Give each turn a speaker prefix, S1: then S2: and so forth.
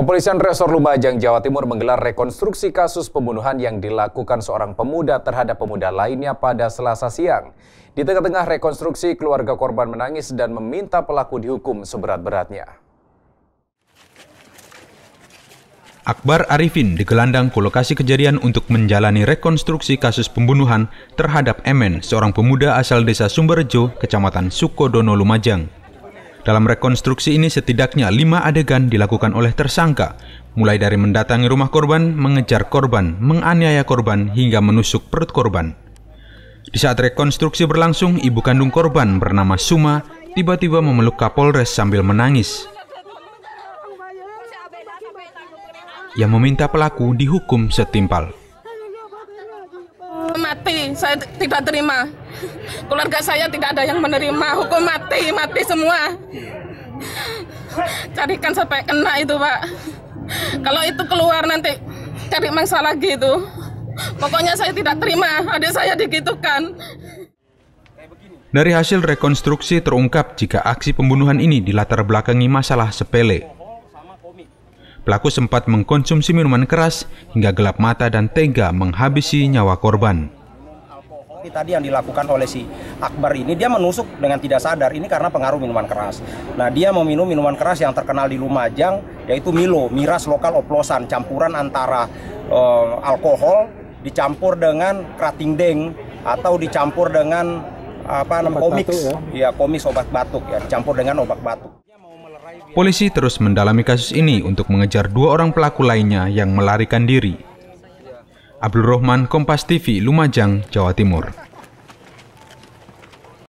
S1: Kepolisian Resor Lumajang, Jawa Timur menggelar rekonstruksi kasus pembunuhan yang dilakukan seorang pemuda terhadap pemuda lainnya pada selasa siang. Di tengah-tengah rekonstruksi, keluarga korban menangis dan meminta pelaku dihukum seberat-beratnya.
S2: Akbar Arifin digelandang ke lokasi kejadian untuk menjalani rekonstruksi kasus pembunuhan terhadap Emen, seorang pemuda asal desa Sumberjo, kecamatan Sukodono, Lumajang. Dalam rekonstruksi ini setidaknya lima adegan dilakukan oleh tersangka, mulai dari mendatangi rumah korban, mengejar korban, menganiaya korban, hingga menusuk perut korban. Di saat rekonstruksi berlangsung, ibu kandung korban bernama Suma tiba-tiba memeluk Kapolres sambil menangis. Yang meminta pelaku dihukum setimpal
S3: mati saya tidak terima keluarga saya tidak ada yang menerima hukum mati mati semua carikan sampai kena itu pak kalau itu keluar nanti cari mangsa lagi itu pokoknya saya tidak terima adik saya digitukan
S2: dari hasil rekonstruksi terungkap jika aksi pembunuhan ini dilatar belakangi masalah sepele Pelaku sempat mengkonsumsi minuman keras hingga gelap mata dan tega menghabisi nyawa korban.
S4: Tadi yang dilakukan oleh si Akbar ini dia menusuk dengan tidak sadar ini karena pengaruh minuman keras. Nah dia meminum minuman keras yang terkenal di Lumajang yaitu Milo, miras lokal oplosan, campuran antara eh, alkohol dicampur dengan krating deng atau dicampur dengan apa namanya komik ya. ya obat batuk ya dicampur dengan obat batuk.
S2: Polisi terus mendalami kasus ini untuk mengejar dua orang pelaku lainnya yang melarikan diri. Abdul Rahman, Kompas TV, Lumajang, Jawa Timur.